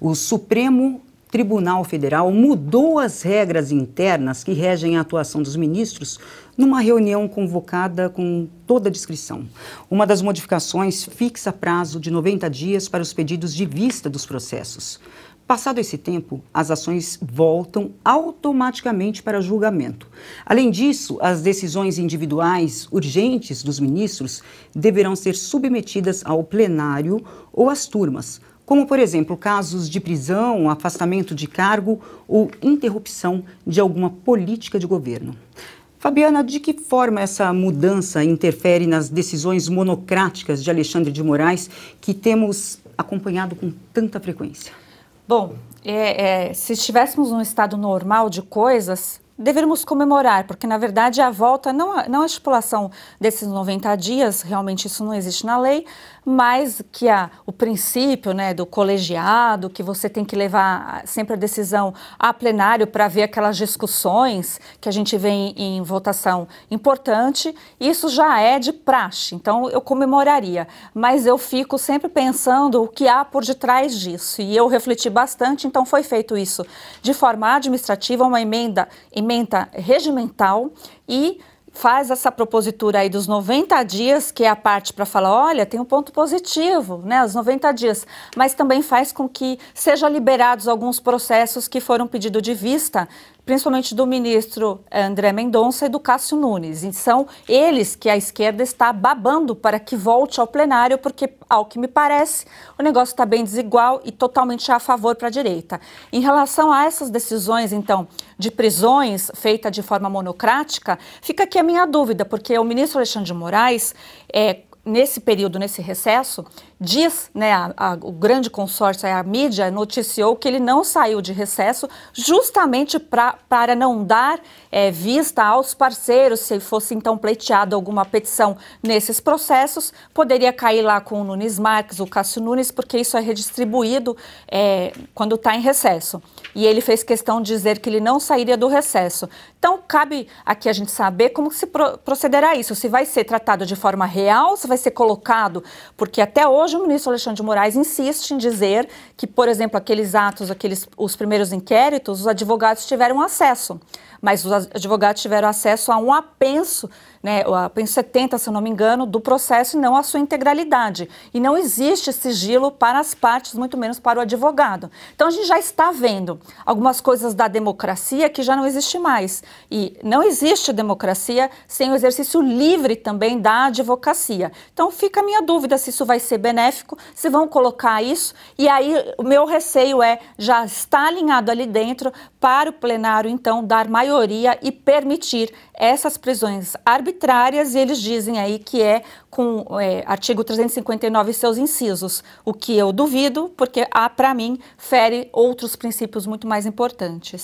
o Supremo Tribunal Federal mudou as regras internas que regem a atuação dos ministros numa reunião convocada com toda a discrição. Uma das modificações fixa prazo de 90 dias para os pedidos de vista dos processos. Passado esse tempo, as ações voltam automaticamente para julgamento. Além disso, as decisões individuais urgentes dos ministros deverão ser submetidas ao plenário ou às turmas, como, por exemplo, casos de prisão, afastamento de cargo ou interrupção de alguma política de governo. Fabiana, de que forma essa mudança interfere nas decisões monocráticas de Alexandre de Moraes, que temos acompanhado com tanta frequência? Bom, é, é, se estivéssemos num estado normal de coisas, devemos comemorar, porque na verdade a volta, não não a estipulação desses 90 dias, realmente isso não existe na lei, mas que a, o princípio né, do colegiado, que você tem que levar sempre a decisão a plenário para ver aquelas discussões que a gente vê em, em, votação importante, isso já é de praxe, então eu comemoraria, mas eu fico sempre pensando o que há por detrás disso, e eu refleti bastante, então foi feito isso de forma administrativa, uma emenda, emenda regimental e faz essa propositura aí dos 90 dias, que é a parte para falar, olha, tem um ponto positivo, né, os 90 dias, mas também faz com que sejam liberados alguns processos que foram pedido de vista, principalmente do ministro eh, André Mendonça e do Cássio Nunes. E são eles que a esquerda está babando para que volte ao plenário, porque, ao que me parece, o negócio está bem desigual e totalmente a favor para a direita. Em relação a essas decisões, então, de prisões feitas de forma monocrática, fica aqui a minha dúvida, porque o ministro Alexandre de Moraes é, nesse período, nesse recesso, diz, né, a, a, o grande consórcio, a mídia, noticiou que ele não saiu de recesso justamente pra, para não dar é, vista aos parceiros, se fosse então pleiteada alguma petição nesses processos, poderia cair lá com o Nunes Marques, o Cássio Nunes, porque isso é redistribuído é, quando está em recesso. E ele fez questão de dizer que ele não sairia do recesso. Então, cabe aqui a gente saber como se procederá isso, se vai ser tratado de forma real, se vai ser colocado? Porque até hoje o ministro Alexandre de Moraes insiste em dizer que, por exemplo, aqueles atos, aqueles, os primeiros inquéritos, os advogados tiveram acesso. Mas os advogados tiveram acesso a um apenso né, o 70, se não me engano, do processo e não a sua integralidade. E não existe sigilo para as partes, muito menos para o advogado. Então a gente já está vendo algumas coisas da democracia que já não existe mais. E não existe democracia sem o exercício livre também da advocacia. Então fica a minha dúvida se isso vai ser benéfico, se vão colocar isso. E aí o meu receio é já está alinhado ali dentro para o plenário então dar maioria e permitir essas prisões arbitrárias, e eles dizem aí que é com é, artigo 359 e seus incisos, o que eu duvido, porque, há, ah, para mim, fere outros princípios muito mais importantes.